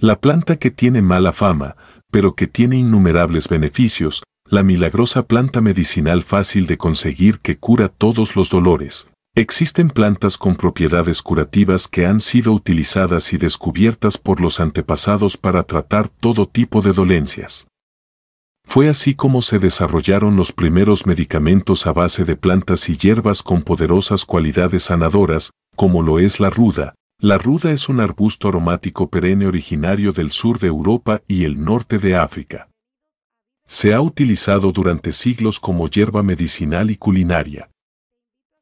La planta que tiene mala fama, pero que tiene innumerables beneficios, la milagrosa planta medicinal fácil de conseguir que cura todos los dolores. Existen plantas con propiedades curativas que han sido utilizadas y descubiertas por los antepasados para tratar todo tipo de dolencias. Fue así como se desarrollaron los primeros medicamentos a base de plantas y hierbas con poderosas cualidades sanadoras, como lo es la ruda, la ruda es un arbusto aromático perenne originario del sur de Europa y el norte de África. Se ha utilizado durante siglos como hierba medicinal y culinaria.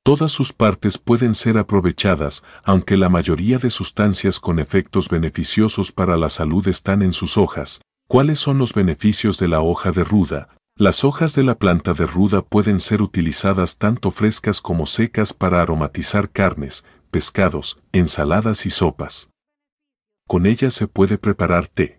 Todas sus partes pueden ser aprovechadas, aunque la mayoría de sustancias con efectos beneficiosos para la salud están en sus hojas. ¿Cuáles son los beneficios de la hoja de ruda? Las hojas de la planta de ruda pueden ser utilizadas tanto frescas como secas para aromatizar carnes, pescados, ensaladas y sopas. Con ellas se puede preparar té.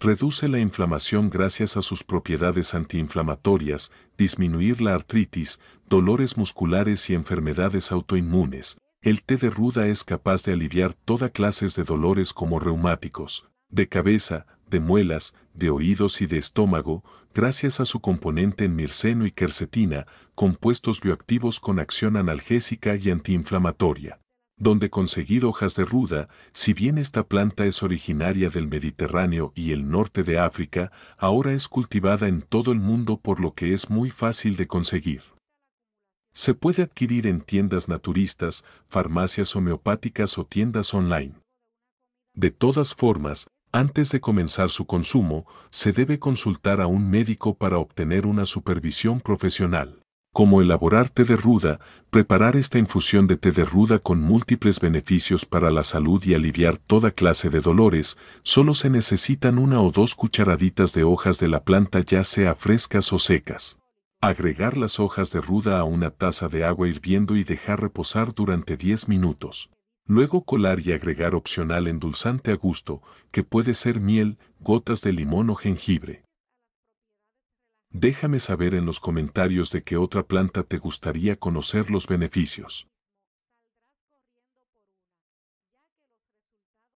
Reduce la inflamación gracias a sus propiedades antiinflamatorias, disminuir la artritis, dolores musculares y enfermedades autoinmunes. El té de ruda es capaz de aliviar toda clase de dolores como reumáticos, de cabeza, de muelas, de oídos y de estómago, gracias a su componente en mirceno y quercetina, compuestos bioactivos con acción analgésica y antiinflamatoria. Donde conseguir hojas de ruda, si bien esta planta es originaria del Mediterráneo y el norte de África, ahora es cultivada en todo el mundo por lo que es muy fácil de conseguir. Se puede adquirir en tiendas naturistas, farmacias homeopáticas o tiendas online. De todas formas, antes de comenzar su consumo, se debe consultar a un médico para obtener una supervisión profesional. Como elaborar té de ruda, preparar esta infusión de té de ruda con múltiples beneficios para la salud y aliviar toda clase de dolores, solo se necesitan una o dos cucharaditas de hojas de la planta ya sea frescas o secas. Agregar las hojas de ruda a una taza de agua hirviendo y dejar reposar durante 10 minutos. Luego colar y agregar opcional endulzante a gusto, que puede ser miel, gotas de limón o jengibre. Déjame saber en los comentarios de qué otra planta te gustaría conocer los beneficios.